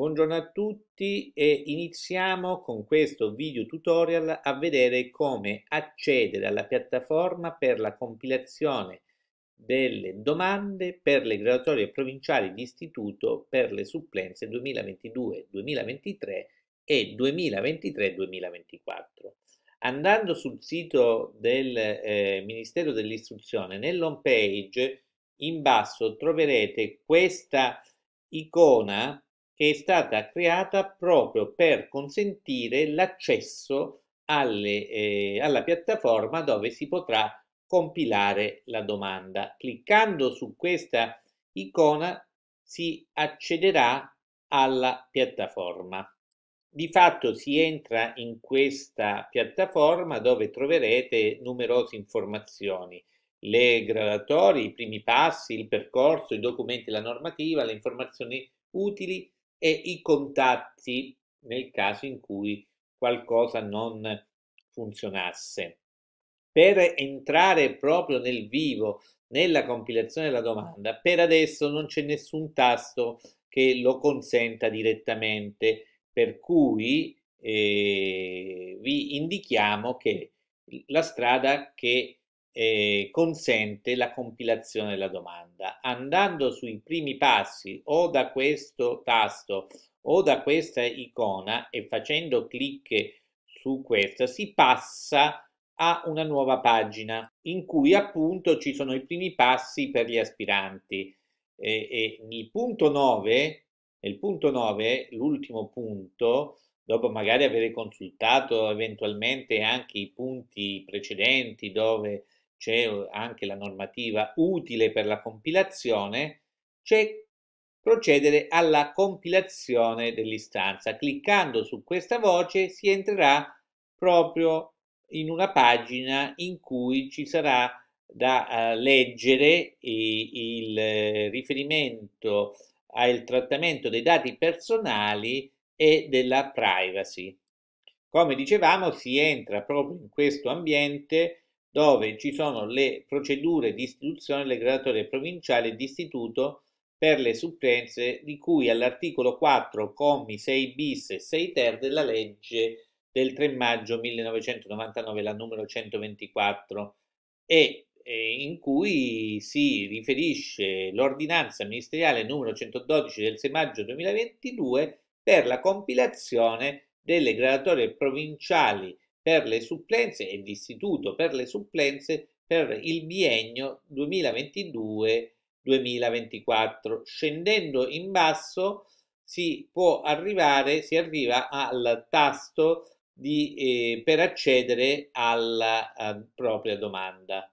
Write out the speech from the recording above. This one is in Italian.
Buongiorno a tutti e iniziamo con questo video tutorial a vedere come accedere alla piattaforma per la compilazione delle domande per le graduatorie provinciali di istituto per le supplenze 2022-2023 e 2023-2024. Andando sul sito del eh, Ministero dell'Istruzione, nell'home page in basso troverete questa icona che è stata creata proprio per consentire l'accesso alle, eh, alla piattaforma dove si potrà compilare la domanda. Cliccando su questa icona si accederà alla piattaforma. Di fatto si entra in questa piattaforma dove troverete numerose informazioni, le gradatorie, i primi passi, il percorso, i documenti, la normativa, le informazioni utili e i contatti nel caso in cui qualcosa non funzionasse. Per entrare proprio nel vivo, nella compilazione della domanda, per adesso non c'è nessun tasto che lo consenta direttamente, per cui eh, vi indichiamo che la strada che eh, consente la compilazione della domanda. Andando sui primi passi o da questo tasto o da questa icona e facendo clic su questa si passa a una nuova pagina in cui appunto ci sono i primi passi per gli aspiranti. E, e il punto 9, il punto 9, l'ultimo punto, dopo magari aver consultato eventualmente anche i punti precedenti dove c'è eh, anche la normativa utile per la compilazione, c'è procedere alla compilazione dell'istanza. Cliccando su questa voce si entrerà proprio in una pagina in cui ci sarà da eh, leggere il, il eh, riferimento al trattamento dei dati personali e della privacy. Come dicevamo si entra proprio in questo ambiente dove ci sono le procedure di istituzione delle graduatorie provinciali e di istituto per le supplenze di cui all'articolo 4, commi 6 bis e 6 ter della legge del 3 maggio 1999, la numero 124, e in cui si riferisce l'ordinanza ministeriale numero 112 del 6 maggio 2022 per la compilazione delle graduatorie provinciali per le supplenze e l'istituto per le supplenze per il biennio 2022-2024. Scendendo in basso si può arrivare, si arriva al tasto di, eh, per accedere alla eh, propria domanda.